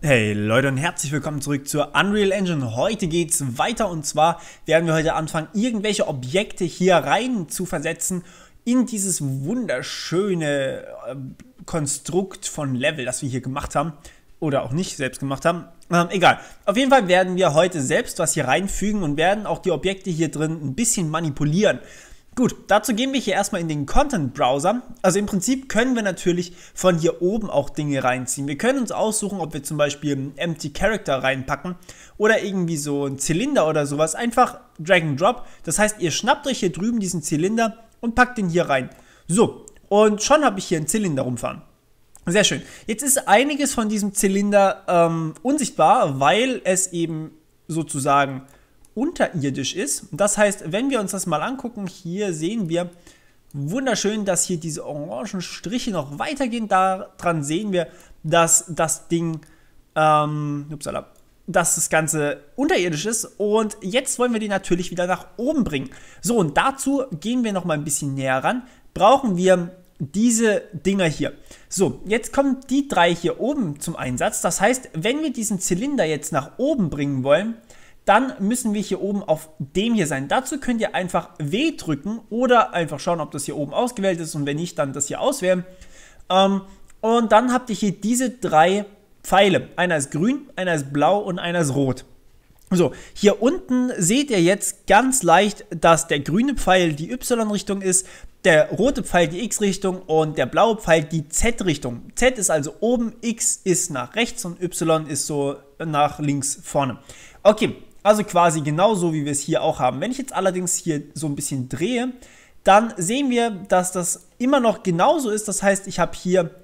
Hey Leute und herzlich willkommen zurück zur Unreal Engine. Heute geht's weiter und zwar werden wir heute anfangen, irgendwelche Objekte hier rein zu versetzen in dieses wunderschöne ähm, Konstrukt von Level, das wir hier gemacht haben oder auch nicht selbst gemacht haben. Ähm, egal. Auf jeden Fall werden wir heute selbst was hier reinfügen und werden auch die Objekte hier drin ein bisschen manipulieren. Gut, dazu gehen wir hier erstmal in den Content-Browser. Also im Prinzip können wir natürlich von hier oben auch Dinge reinziehen. Wir können uns aussuchen, ob wir zum Beispiel einen Empty Character reinpacken oder irgendwie so einen Zylinder oder sowas. Einfach Drag and Drop. Das heißt, ihr schnappt euch hier drüben diesen Zylinder und packt den hier rein. So, und schon habe ich hier einen Zylinder rumfahren. Sehr schön. Jetzt ist einiges von diesem Zylinder ähm, unsichtbar, weil es eben sozusagen unterirdisch ist. Das heißt, wenn wir uns das mal angucken, hier sehen wir wunderschön, dass hier diese orangen Striche noch weitergehen. Daran sehen wir, dass das Ding, ähm, upsala, dass das Ganze unterirdisch ist. Und jetzt wollen wir die natürlich wieder nach oben bringen. So, und dazu gehen wir nochmal ein bisschen näher ran. Brauchen wir diese Dinger hier. So, jetzt kommen die drei hier oben zum Einsatz. Das heißt, wenn wir diesen Zylinder jetzt nach oben bringen wollen, dann müssen wir hier oben auf dem hier sein. Dazu könnt ihr einfach W drücken oder einfach schauen, ob das hier oben ausgewählt ist und wenn nicht, dann das hier auswählen. Ähm, und dann habt ihr hier diese drei Pfeile. Einer ist grün, einer ist blau und einer ist rot. So, hier unten seht ihr jetzt ganz leicht, dass der grüne Pfeil die Y-Richtung ist, der rote Pfeil die X-Richtung und der blaue Pfeil die Z-Richtung. Z ist also oben, X ist nach rechts und Y ist so nach links vorne. Okay, also quasi genauso, wie wir es hier auch haben. Wenn ich jetzt allerdings hier so ein bisschen drehe, dann sehen wir, dass das immer noch genauso ist. Das heißt, ich habe hier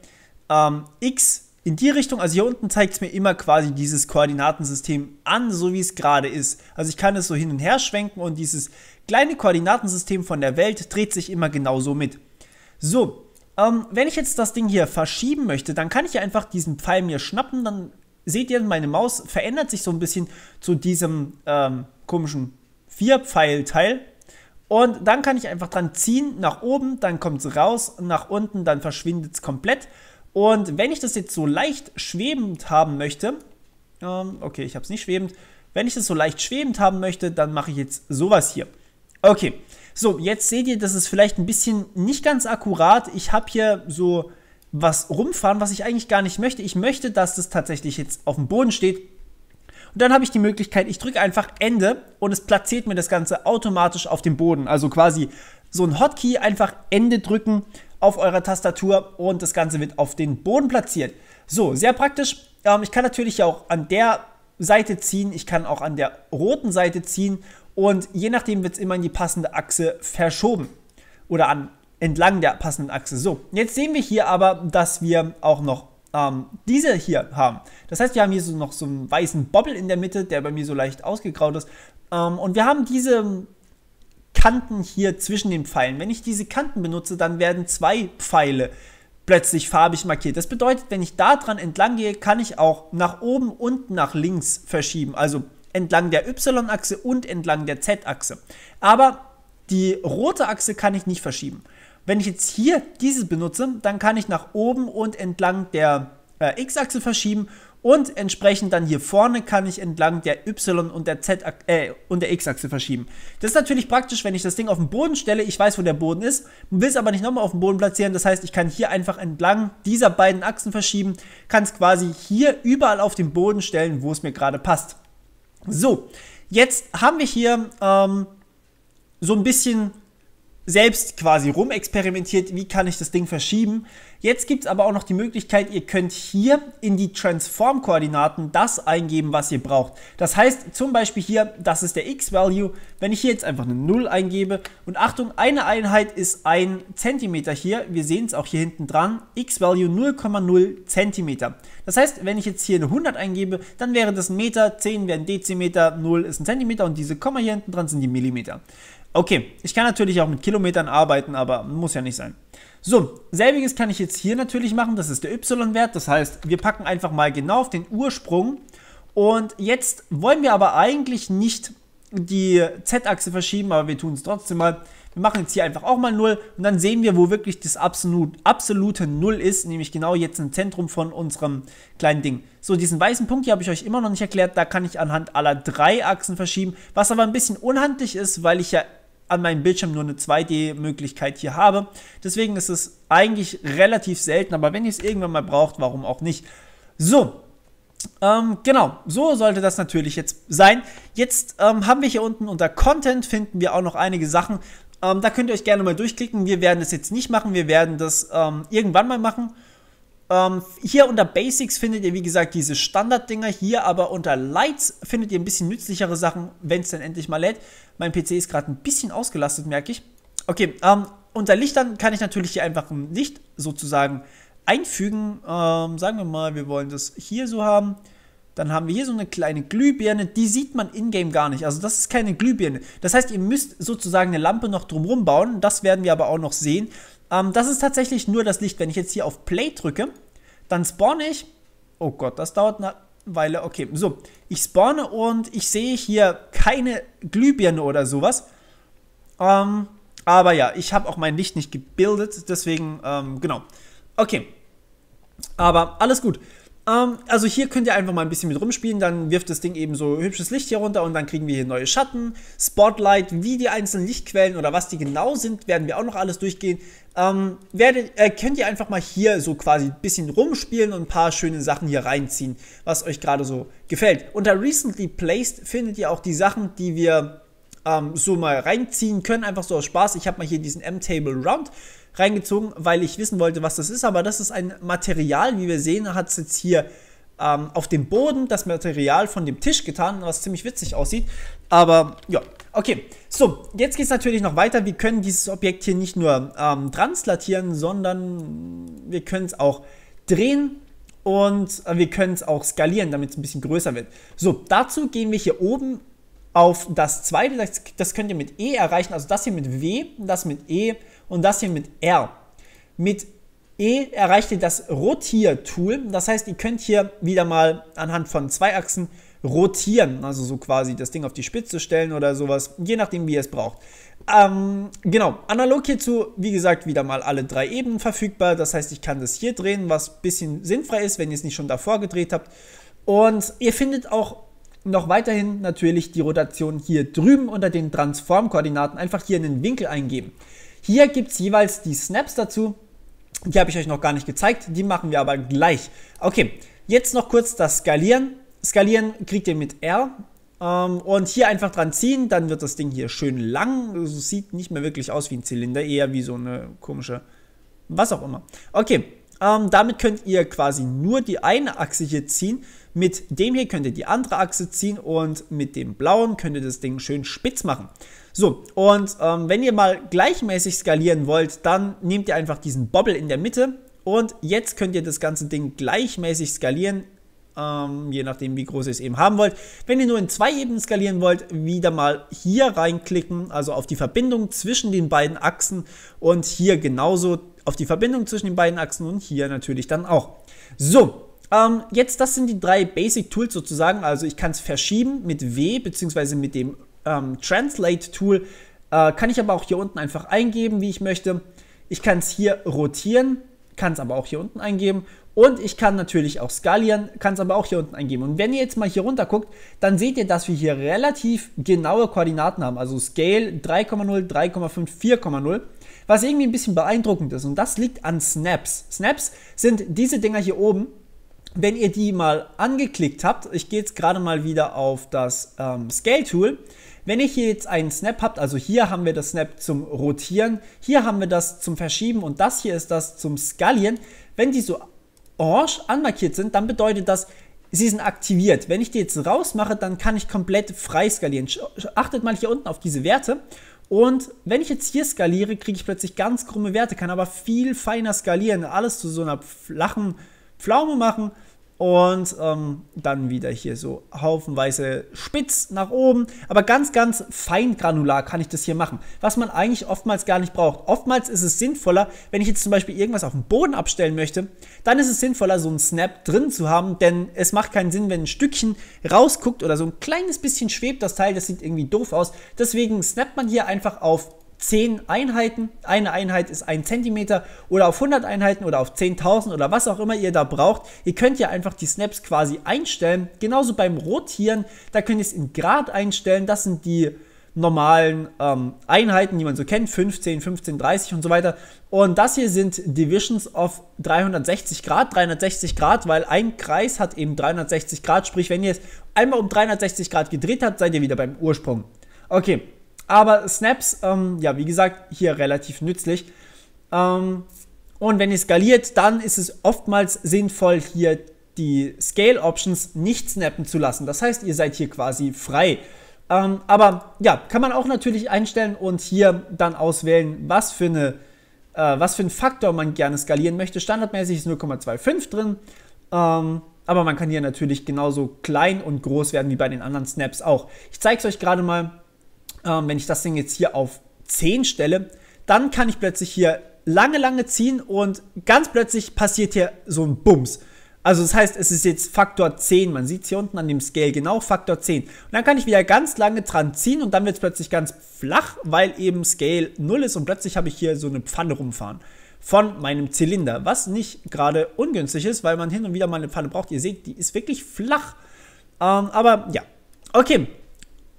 ähm, x in die Richtung, also hier unten zeigt es mir immer quasi dieses Koordinatensystem an, so wie es gerade ist. Also ich kann es so hin und her schwenken und dieses kleine Koordinatensystem von der Welt dreht sich immer genauso mit. So, ähm, wenn ich jetzt das Ding hier verschieben möchte, dann kann ich ja einfach diesen Pfeil mir schnappen, dann seht ihr, meine Maus verändert sich so ein bisschen zu diesem ähm, komischen Vierpfeilteil. Und dann kann ich einfach dran ziehen, nach oben, dann kommt es raus, nach unten, dann verschwindet es komplett. Und wenn ich das jetzt so leicht schwebend haben möchte, ähm, okay, ich habe es nicht schwebend, wenn ich das so leicht schwebend haben möchte, dann mache ich jetzt sowas hier. Okay, so, jetzt seht ihr, das ist vielleicht ein bisschen nicht ganz akkurat. Ich habe hier so was rumfahren, was ich eigentlich gar nicht möchte. Ich möchte, dass das tatsächlich jetzt auf dem Boden steht. Und dann habe ich die Möglichkeit, ich drücke einfach Ende und es platziert mir das Ganze automatisch auf dem Boden. Also quasi so ein Hotkey, einfach Ende drücken auf eurer Tastatur und das Ganze wird auf den Boden platziert. So, sehr praktisch. Ähm, ich kann natürlich auch an der Seite ziehen, ich kann auch an der roten Seite ziehen und je nachdem wird es immer in die passende Achse verschoben oder an entlang der passenden Achse. So, jetzt sehen wir hier aber, dass wir auch noch ähm, diese hier haben. Das heißt, wir haben hier so noch so einen weißen Bobbel in der Mitte, der bei mir so leicht ausgegraut ist. Ähm, und wir haben diese Kanten hier zwischen den Pfeilen. Wenn ich diese Kanten benutze, dann werden zwei Pfeile plötzlich farbig markiert. Das bedeutet, wenn ich da dran entlang gehe, kann ich auch nach oben und nach links verschieben. Also entlang der Y-Achse und entlang der Z-Achse. Aber die rote Achse kann ich nicht verschieben. Wenn ich jetzt hier dieses benutze, dann kann ich nach oben und entlang der äh, X-Achse verschieben und entsprechend dann hier vorne kann ich entlang der Y und der äh, der X-Achse verschieben. Das ist natürlich praktisch, wenn ich das Ding auf den Boden stelle. Ich weiß, wo der Boden ist, will es aber nicht nochmal auf den Boden platzieren. Das heißt, ich kann hier einfach entlang dieser beiden Achsen verschieben, kann es quasi hier überall auf den Boden stellen, wo es mir gerade passt. So, jetzt haben wir hier ähm, so ein bisschen selbst quasi rumexperimentiert, wie kann ich das Ding verschieben. Jetzt gibt es aber auch noch die Möglichkeit, ihr könnt hier in die Transform-Koordinaten das eingeben, was ihr braucht. Das heißt zum Beispiel hier, das ist der X-Value, wenn ich hier jetzt einfach eine 0 eingebe und Achtung, eine Einheit ist ein Zentimeter hier, wir sehen es auch hier hinten dran, X-Value 0,0 Zentimeter. Das heißt, wenn ich jetzt hier eine 100 eingebe, dann wäre das ein Meter, 10 wäre ein Dezimeter, 0 ist ein Zentimeter und diese Komma hier hinten dran sind die Millimeter. Okay, ich kann natürlich auch mit Kilometern arbeiten, aber muss ja nicht sein. So, selbiges kann ich jetzt hier natürlich machen, das ist der y-Wert, das heißt, wir packen einfach mal genau auf den Ursprung und jetzt wollen wir aber eigentlich nicht die z-Achse verschieben, aber wir tun es trotzdem mal. Wir machen jetzt hier einfach auch mal 0 und dann sehen wir, wo wirklich das absolut, absolute 0 ist, nämlich genau jetzt im Zentrum von unserem kleinen Ding. So, diesen weißen Punkt hier habe ich euch immer noch nicht erklärt, da kann ich anhand aller drei Achsen verschieben, was aber ein bisschen unhandlich ist, weil ich ja an meinem Bildschirm nur eine 2D-Möglichkeit hier habe. Deswegen ist es eigentlich relativ selten, aber wenn ihr es irgendwann mal braucht, warum auch nicht? So, ähm, genau, so sollte das natürlich jetzt sein. Jetzt ähm, haben wir hier unten unter Content finden wir auch noch einige Sachen. Ähm, da könnt ihr euch gerne mal durchklicken. Wir werden das jetzt nicht machen, wir werden das ähm, irgendwann mal machen. Ähm, hier unter Basics findet ihr, wie gesagt, diese Standard-Dinger. Hier aber unter Lights findet ihr ein bisschen nützlichere Sachen, wenn es dann endlich mal lädt. Mein PC ist gerade ein bisschen ausgelastet, merke ich. Okay, ähm, unter Lichtern kann ich natürlich hier einfach ein Licht sozusagen einfügen. Ähm, sagen wir mal, wir wollen das hier so haben. Dann haben wir hier so eine kleine Glühbirne, die sieht man in-game gar nicht. Also das ist keine Glühbirne. Das heißt, ihr müsst sozusagen eine Lampe noch drumherum bauen. Das werden wir aber auch noch sehen. Ähm, das ist tatsächlich nur das Licht. Wenn ich jetzt hier auf Play drücke, dann spawne ich. Oh Gott, das dauert eine Weile. Okay, so. Ich spawne und ich sehe hier keine Glühbirne oder sowas. Ähm, aber ja, ich habe auch mein Licht nicht gebildet. Deswegen, ähm, genau. Okay. Aber alles gut. Ähm, also hier könnt ihr einfach mal ein bisschen mit rumspielen, dann wirft das Ding eben so hübsches Licht hier runter und dann kriegen wir hier neue Schatten, Spotlight, wie die einzelnen Lichtquellen oder was die genau sind, werden wir auch noch alles durchgehen. Ähm, werdet, äh, könnt ihr einfach mal hier so quasi ein bisschen rumspielen und ein paar schöne Sachen hier reinziehen, was euch gerade so gefällt. Unter Recently Placed findet ihr auch die Sachen, die wir ähm, so mal reinziehen können, einfach so aus Spaß. Ich habe mal hier diesen M-Table Round reingezogen, weil ich wissen wollte, was das ist. Aber das ist ein Material, wie wir sehen, hat es jetzt hier ähm, auf dem Boden das Material von dem Tisch getan, was ziemlich witzig aussieht. Aber ja, okay. So, jetzt geht es natürlich noch weiter. Wir können dieses Objekt hier nicht nur ähm, translatieren, sondern wir können es auch drehen und äh, wir können es auch skalieren, damit es ein bisschen größer wird. So, dazu gehen wir hier oben auf das zweite, das, das könnt ihr mit E erreichen, also das hier mit W, das mit E und das hier mit R. Mit E erreicht ihr das Rotier-Tool. Das heißt, ihr könnt hier wieder mal anhand von zwei Achsen rotieren, also so quasi das Ding auf die Spitze stellen oder sowas, je nachdem, wie ihr es braucht. Ähm, genau, analog hierzu, wie gesagt, wieder mal alle drei Ebenen verfügbar. Das heißt, ich kann das hier drehen, was ein bisschen sinnfrei ist, wenn ihr es nicht schon davor gedreht habt. Und ihr findet auch noch weiterhin natürlich die Rotation hier drüben unter den Transform-Koordinaten einfach hier in den Winkel eingeben. Hier gibt es jeweils die Snaps dazu. Die habe ich euch noch gar nicht gezeigt, die machen wir aber gleich. Okay, jetzt noch kurz das Skalieren. Skalieren kriegt ihr mit R ähm, und hier einfach dran ziehen, dann wird das Ding hier schön lang. Also sieht nicht mehr wirklich aus wie ein Zylinder, eher wie so eine komische, was auch immer. Okay, ähm, damit könnt ihr quasi nur die eine Achse hier ziehen mit dem hier könnt ihr die andere Achse ziehen und mit dem blauen könnt ihr das Ding schön spitz machen. So, und ähm, wenn ihr mal gleichmäßig skalieren wollt, dann nehmt ihr einfach diesen Bobble in der Mitte und jetzt könnt ihr das ganze Ding gleichmäßig skalieren, ähm, je nachdem wie groß ihr es eben haben wollt. Wenn ihr nur in zwei Ebenen skalieren wollt, wieder mal hier reinklicken, also auf die Verbindung zwischen den beiden Achsen und hier genauso auf die Verbindung zwischen den beiden Achsen und hier natürlich dann auch. So, ähm, jetzt, das sind die drei Basic Tools sozusagen. Also ich kann es verschieben mit W bzw. mit dem ähm, Translate Tool. Äh, kann ich aber auch hier unten einfach eingeben, wie ich möchte. Ich kann es hier rotieren, kann es aber auch hier unten eingeben. Und ich kann natürlich auch skalieren, kann es aber auch hier unten eingeben. Und wenn ihr jetzt mal hier runter guckt, dann seht ihr, dass wir hier relativ genaue Koordinaten haben. Also Scale 3,0, 3,5, 4,0. Was irgendwie ein bisschen beeindruckend ist. Und das liegt an Snaps. Snaps sind diese Dinger hier oben, wenn ihr die mal angeklickt habt, ich gehe jetzt gerade mal wieder auf das ähm, Scale-Tool. Wenn ihr hier jetzt einen Snap habt, also hier haben wir das Snap zum Rotieren, hier haben wir das zum Verschieben und das hier ist das zum Skalieren. Wenn die so orange anmarkiert sind, dann bedeutet das, sie sind aktiviert. Wenn ich die jetzt rausmache, dann kann ich komplett frei skalieren. Achtet mal hier unten auf diese Werte. Und wenn ich jetzt hier skaliere, kriege ich plötzlich ganz krumme Werte, kann aber viel feiner skalieren. Alles zu so einer flachen Pflaume machen und ähm, dann wieder hier so haufenweise spitz nach oben, aber ganz, ganz fein granular kann ich das hier machen, was man eigentlich oftmals gar nicht braucht. Oftmals ist es sinnvoller, wenn ich jetzt zum Beispiel irgendwas auf den Boden abstellen möchte, dann ist es sinnvoller, so einen Snap drin zu haben, denn es macht keinen Sinn, wenn ein Stückchen rausguckt oder so ein kleines bisschen schwebt das Teil, das sieht irgendwie doof aus. Deswegen snappt man hier einfach auf 10 Einheiten. Eine Einheit ist 1 Zentimeter oder auf 100 Einheiten oder auf 10.000 oder was auch immer ihr da braucht. Ihr könnt ja einfach die Snaps quasi einstellen. Genauso beim Rotieren, da könnt ihr es in Grad einstellen. Das sind die normalen ähm, Einheiten, die man so kennt, 15, 15, 30 und so weiter. Und das hier sind Divisions of 360 Grad, 360 Grad, weil ein Kreis hat eben 360 Grad, sprich, wenn ihr es einmal um 360 Grad gedreht habt, seid ihr wieder beim Ursprung. Okay, aber Snaps, ähm, ja, wie gesagt, hier relativ nützlich. Ähm, und wenn ihr skaliert, dann ist es oftmals sinnvoll, hier die Scale Options nicht snappen zu lassen. Das heißt, ihr seid hier quasi frei. Ähm, aber ja, kann man auch natürlich einstellen und hier dann auswählen, was für eine äh, was für einen Faktor man gerne skalieren möchte. Standardmäßig ist 0,25 drin. Ähm, aber man kann hier natürlich genauso klein und groß werden wie bei den anderen Snaps auch. Ich zeige es euch gerade mal ähm, wenn ich das Ding jetzt hier auf 10 stelle, dann kann ich plötzlich hier lange, lange ziehen und ganz plötzlich passiert hier so ein Bums. Also das heißt, es ist jetzt Faktor 10. Man sieht es hier unten an dem Scale genau, Faktor 10. Und dann kann ich wieder ganz lange dran ziehen und dann wird es plötzlich ganz flach, weil eben Scale 0 ist und plötzlich habe ich hier so eine Pfanne rumfahren von meinem Zylinder, was nicht gerade ungünstig ist, weil man hin und wieder mal eine Pfanne braucht. Ihr seht, die ist wirklich flach. Ähm, aber ja, okay,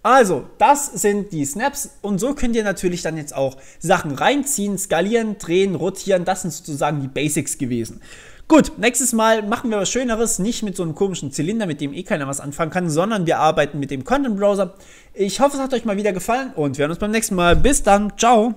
also, das sind die Snaps und so könnt ihr natürlich dann jetzt auch Sachen reinziehen, skalieren, drehen, rotieren. Das sind sozusagen die Basics gewesen. Gut, nächstes Mal machen wir was Schöneres, nicht mit so einem komischen Zylinder, mit dem eh keiner was anfangen kann, sondern wir arbeiten mit dem Content Browser. Ich hoffe, es hat euch mal wieder gefallen und wir hören uns beim nächsten Mal. Bis dann, ciao!